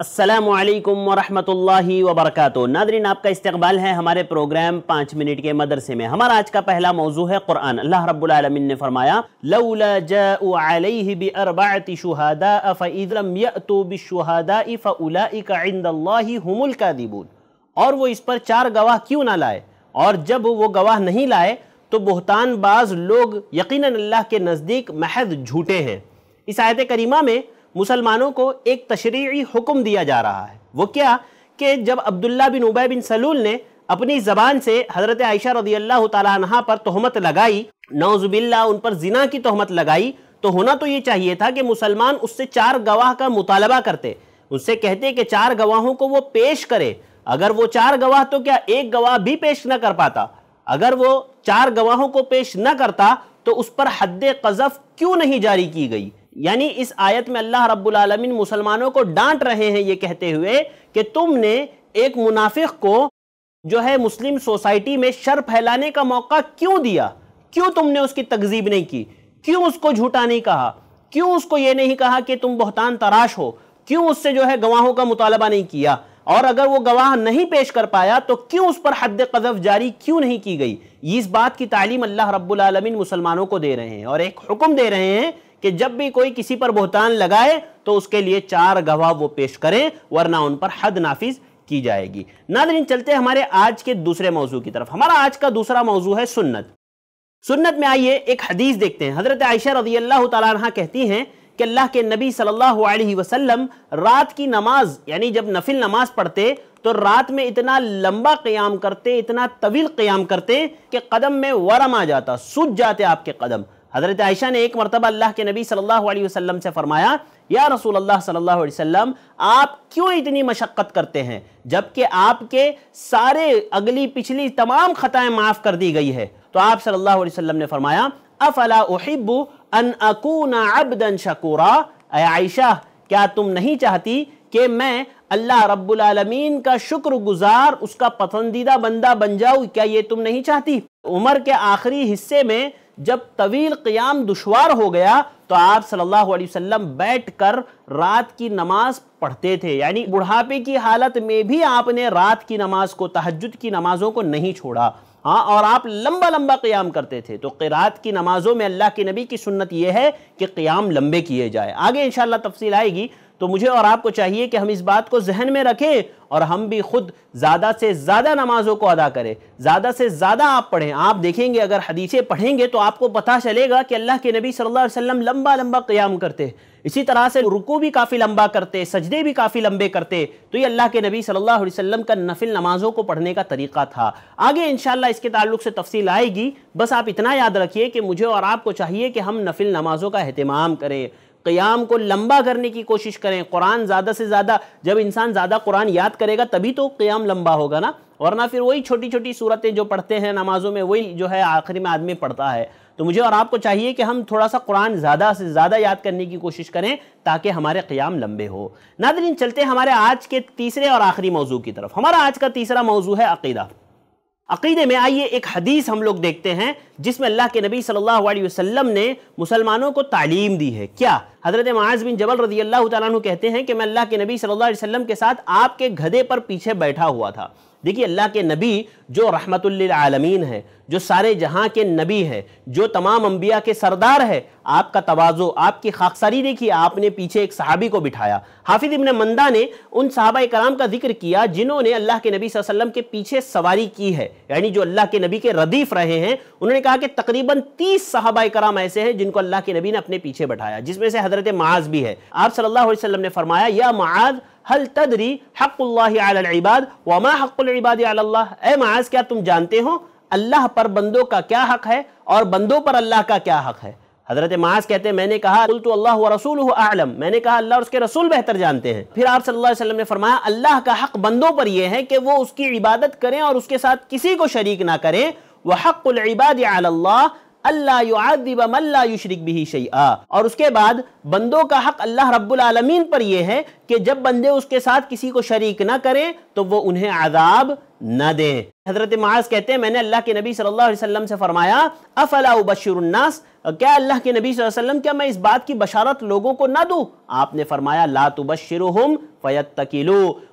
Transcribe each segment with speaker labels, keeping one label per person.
Speaker 1: असलकम वरहमल work Nadreen आपका इस्तबाल है हमारे प्रोग्राम पाँच मिनट के मदरसे में हमारा आज का पहला मौजू है कुरान अल्लाह रबालमीन ने फरमाया और वो इस पर चार गवाह क्यों ना लाए और जब वो गवाह नहीं लाए तो बाज लोग यकीन अल्लाह के नज़दीक महज झूठे हैं इस आयत करीमा में मुसलमानों को एक तशरी हुक्म दिया जा रहा है वो क्या कि जब अब्दुल्ला बिन उबै बिन सलूल ने अपनी ज़बान से हज़रत आयशा रदी अल्लाह तहा पर तहमत लगाई नौजुबिल्ला उन पर जिना की तहमत लगाई तो होना तो ये चाहिए था कि मुसलमान उससे चार गवाह का मुतालबा करते उससे कहते कि चार गवाहों को वो पेश करे अगर वो चार गवाह तो क्या एक गवाह भी पेश ना कर पाता अगर वो चार गवाहों को पेश ना करता तो उस पर हद कज़फ क्यों नहीं जारी की गई यानी इस आयत में अल्लाह रब्बुल आलमीन मुसलमानों को डांट रहे हैं ये कहते हुए कि तुमने एक मुनाफिक को जो है मुस्लिम सोसाइटी में शर फैलाने का मौका क्यों दिया क्यों तुमने उसकी तकजीब नहीं की क्यों उसको झूठा नहीं कहा क्यों उसको ये नहीं कहा कि तुम बहुतान तराश हो क्यों उससे जो है गवाहों का मुतालबा नहीं किया और अगर वो गवाह नहीं पेश कर पाया तो क्यों उस पर हद कदफ जारी क्यों नहीं की गई इस बात की तालीम अल्लाह रब्बुल आलमीन मुसलमानों को दे रहे हैं और एक हुक्म दे रहे हैं कि जब भी कोई किसी पर बोहतान लगाए तो उसके लिए चार गवाह वो पेश करें वरना उन पर हद नाफिज की जाएगी नादरीन चलते हमारे आज के दूसरे मौजू की तरफ हमारा आज का दूसरा मौजू है सुन्नत सुन्नत में आइए एक हदीस देखते हैं हज़रत आयशा रजी अल्लाह तह कहती हैं कि अल्लाह के नबी सल्लल्लाहु अलैहि वसल्लम रात की नमाज यानी जब नफिल नमाज पढ़ते तो रात में इतना लंबा क़याम करते इतना तवील क्याम करते कि कदम में वरम आ जाता सूझ जाते आपके कदम हज़रत आयशा ने एक मरतबा अल्लाह के नबी सल्लल्लाहु अलैहि वसल्लम से फ़रमाया या रसूल अल्लाह सल्लल्लाहु अलैहि वसल्लम आप क्यों इतनी मशक्क़त करते हैं जबकि आपके सारे अगली पिछली तमाम ख़ताएँ माफ़ कर दी गई है तो आप सल्लल्लाहु अलैहि वसल्लम ने फ़रमाया अफला उहिब्बु अन अकून अबदन शकूरा आयशा क्या तुम नहीं चाहती कि मैं अल्लाह रब्बुल रबालमीन का शुक्रगुजार उसका पसंदीदा बंदा बन जाऊँ क्या ये तुम नहीं चाहती उमर के आखिरी हिस्से में जब तवील क़याम दुशवार हो गया तो आप सल्लल्लाहु अलैहि वसल्लम बैठकर रात की नमाज पढ़ते थे यानी बुढ़ापे की हालत में भी आपने रात की नमाज को तहजद की नमाज़ों को नहीं छोड़ा हाँ और आप लंबा लंबा क़याम करते थे तो रात की नमाज़ों में अल्लाह के नबी की सुन्नत यह है कि क़याम लंबे किए जाए आगे इन तफसील आएगी तो मुझे और आपको चाहिए कि हम इस बात को जहन में रखें और हम भी खुद ज़्यादा से ज़्यादा नमाज़ों को अदा करें ज़्यादा से ज़्यादा आप पढ़ें आप देखेंगे अगर हदीसें पढ़ेंगे तो आपको पता चलेगा कि अल्लाह के नबी सल्लल्लाहु अलैहि वसल्लम लंबा लंबा क़याम करते इसी तरह से रुकू भी काफ़ी लंबा करते सजदे भी काफ़ी लंबे करते तो ये अल्लाह के नबी सल्लल्लाहु अलैहि वसल्लम का नफिल नमाज़ों को पढ़ने का तरीका था आगे इंशाल्लाह इसके ताल्लुक से तफसील आएगी बस आप इतना याद रखिए कि मुझे और आपको चाहिए कि हम नफिल नमाज़ों का अहतमाम करें क़याम को लंबा करने की कोशिश करें कुरान ज़्यादा से ज़्यादा जब इंसान ज़्यादा कुरान याद करेगा तभी तो क़याम लंबा होगा ना वरना फिर वही छोटी छोटी सूरतें जो पढ़ते हैं नमाज़ों में वही जो है आखिरी में आदमी पढ़ता है तो मुझे और आपको चाहिए कि हम थोड़ा सा कुरान ज़्यादा से ज़्यादा याद करने की कोशिश करें ताकि हमारे क़्याम लंबे हो नादरीन चलते हमारे आज के तीसरे और आखिरी मौजू की तरफ हमारा आज का तीसरा मौजू है अकीदा अकीदे में आइए एक हदीस हम लोग देखते हैं जिसमें अल्लाह के नबी सल्लल्लाहु अलैहि वसल्लम ने मुसलमानों को तालीम दी है क्या हज़रत माज बिन जबल रजी अल्लाह तु कहते हैं कि मैं अल्लाह के नबी सल्लल्लाहु अलैहि वसल्लम के साथ आपके गधे पर पीछे बैठा हुआ था देखिए अल्लाह के नबी जो रहमतुल्लिलआलमीन है जो सारे जहां के नबी है जो तमाम अम्बिया के सरदार है आपका तोज़ो आपकी खाकसारी देखिए आपने पीछे एक सहाबी को बिठाया हाफिज इबन मंदा ने उन सहाबा कराम का जिक्र किया जिन्होंने अल्लाह के नबी वसल्लम के पीछे सवारी की है यानी जो अल्लाह के नबी के रदीफ रहे हैं उन्होंने कहा कि तकरीबन तीस सहाबा कराम ऐसे हैं जिनको अल्लाह के नबी ने अपने पीछे बैठाया जिसमें से हज़रत माज भी है आप सल्लल्लाहु अलैहि वसल्लम ने फरमाया या माज हल तदरी हक़ल्लाबाद वमा हक़बाद ए माज क्या तुम जानते हो अल्लाह पर बंदों का क्या हक़ है और बंदों पर अल्लाह का क्या हक़ है हजरत माज कहते हैं मैंने कहा तो अल्लाह रसूल आलम मैंने कहा अल्लाह उसके रसूल बेहतर जानते हैं फिर आप सल्लल्लाहु अलैहि वसल्लम ने फरमाया अल्लाह का हक बंदों पर यह है कि वो उसकी इबादत करें और उसके साथ किसी को शरीक ना करें वह हक अल्लाह अल्लाह मल्ला युशरिक भी शैया और उसके बाद बंदों का हक अल्लाह रब्बुल आलमीन पर यह है कि जब बंदे उसके साथ किसी को शरीक ना करें तो वो उन्हें आदाब न दें हजरत माज कहते हैं मैंने अल्लाह के नबी सल्लल्लाहु अलैहि वसल्लम से फरमाया अफला बशरन्नास क्या अल्लाह के नबी वसल्लम क्या मैं इस बात की बशारत लोगों को ना दू आपने फरमाया ला तो बशरहम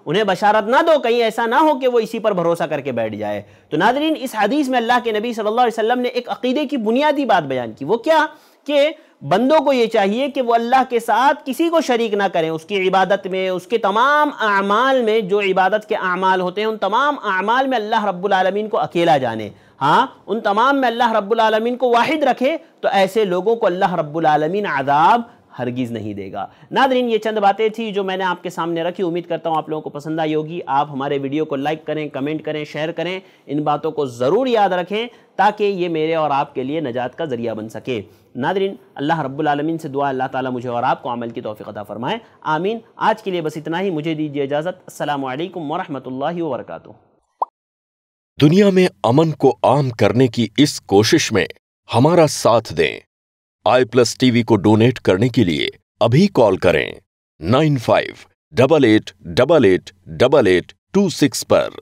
Speaker 1: उन्हें बशारत ना दो कहीं ऐसा ना हो कि वो इसी पर भरोसा करके बैठ जाए तो नादरीन इस हदीस में अल्लाह के नबी सल्लल्लाहु अलैहि वसल्लम ने एक अकीदे की बुनियादी बात बयान की वो क्या कि बंदों को ये चाहिए कि वो अल्लाह के साथ किसी को शरीक ना करें उसकी इबादत में उसके तमाम अमाल में जो इबादत के अमाल होते हैं उन तमाम अमाल में अल्लाह रब्बुल रबालमीन को अकेला जाने हाँ उन तमाम में अल्लाह रब्बुल रबालमीन को वाहिद रखे तो ऐसे लोगों को अल्लाह रब्बुल रबालमीन आदाब हरगिज़ नहीं देगा नादरीन ये चंद बातें थी जो मैंने आपके सामने रखी उम्मीद करता हूँ आप लोगों को पसंद आई होगी आप हमारे वीडियो को लाइक करें कमेंट करें शेयर करें इन बातों को ज़रूर याद रखें ताकि ये मेरे और आपके लिए नजात का ज़रिया बन सके नादरीन अल्लाह रब्बालमीन से दुआ अल्लाह ताला मुझे और आपको अमल की तोफ़ी अदा फ़रमाएँ आमीन आज के लिए बस इतना ही मुझे दीजिए इजाज़त अल्लाम वरहमल वर्का दुनिया में अमन को आम करने की इस कोशिश में हमारा साथ दें आई प्लस टीवी को डोनेट करने के लिए अभी कॉल करें nine five double eight double eight double eight two six पर